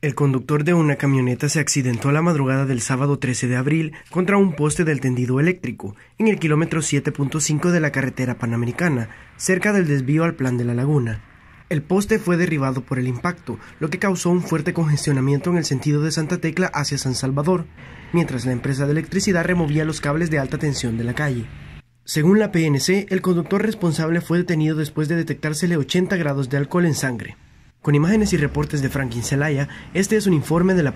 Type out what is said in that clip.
El conductor de una camioneta se accidentó la madrugada del sábado 13 de abril contra un poste del tendido eléctrico en el kilómetro 7.5 de la carretera panamericana, cerca del desvío al plan de la laguna. El poste fue derribado por el impacto, lo que causó un fuerte congestionamiento en el sentido de Santa Tecla hacia San Salvador, mientras la empresa de electricidad removía los cables de alta tensión de la calle. Según la PNC, el conductor responsable fue detenido después de detectársele 80 grados de alcohol en sangre. Con imágenes y reportes de Franklin Celaya, este es un informe de la